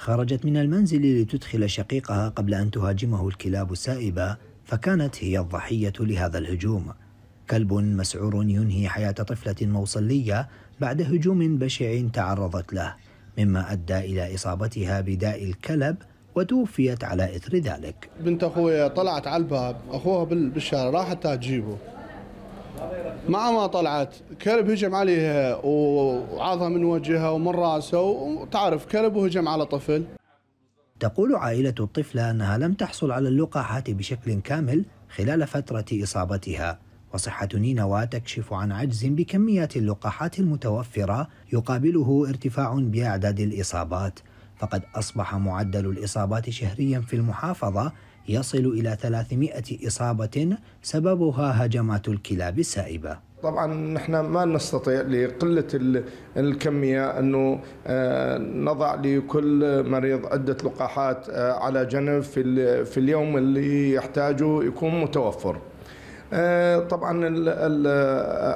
خرجت من المنزل لتدخل شقيقها قبل أن تهاجمه الكلاب السائبة فكانت هي الضحية لهذا الهجوم كلب مسعور ينهي حياة طفلة موصلية بعد هجوم بشع تعرضت له مما أدى إلى إصابتها بداء الكلب وتوفيت على إثر ذلك بنت أخويا طلعت على الباب أخوها بالشارع راحت تجيبه مع ما طلعت كلب هجم عليها وعاضها من وجهها ومن راسها وتعرف كلب وهجم على طفل تقول عائلة الطفلة أنها لم تحصل على اللقاحات بشكل كامل خلال فترة إصابتها وصحة نينوى تكشف عن عجز بكميات اللقاحات المتوفرة يقابله ارتفاع بأعداد الإصابات فقد أصبح معدل الإصابات شهريا في المحافظة يصل إلى 300 إصابة سببها هجمات الكلاب السائبة طبعا نحن ما نستطيع لقلة الكمية أنه آه، نضع لكل مريض عدة لقاحات آه، على جنب في اليوم اللي يحتاجه يكون متوفر آه، طبعا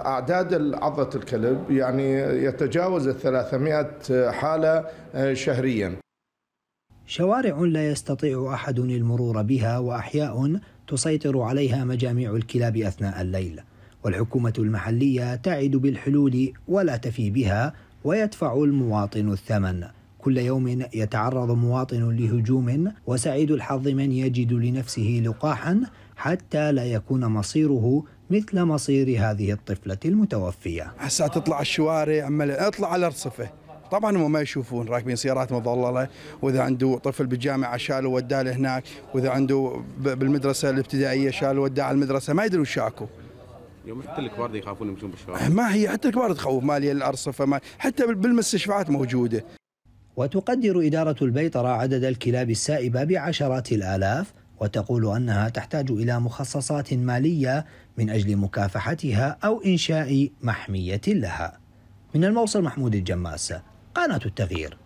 اعداد عضه الكلب يعني يتجاوز ال 300 حاله آه، شهريا. شوارع لا يستطيع احد المرور بها واحياء تسيطر عليها مجاميع الكلاب اثناء الليل. والحكومه المحليه تعد بالحلول ولا تفي بها ويدفع المواطن الثمن. كل يوم يتعرض مواطن لهجوم وسعيد الحظ من يجد لنفسه لقاحا حتى لا يكون مصيره مثل مصير هذه الطفلة المتوفية حسا تطلع الشوارع أما اطلع على الرصفة طبعا هم ما يشوفون راكبين سيارات مظلله واذا عنده طفل بالجامعه شاله وداه هناك واذا عنده بالمدرسه الابتدائيه شاله وداه على المدرسه ما يدرون شاكو يوم حتى الكبار يخافون يمشون بالشوارع ما هي حتى الكبار تخوف ماليه الارصفه ما حتى بالمستشفيات موجوده وتقدر إدارة البيطرة عدد الكلاب السائبة بعشرات الآلاف وتقول أنها تحتاج إلى مخصصات مالية من أجل مكافحتها أو إنشاء محمية لها من الموصل محمود الجماسة قناة التغيير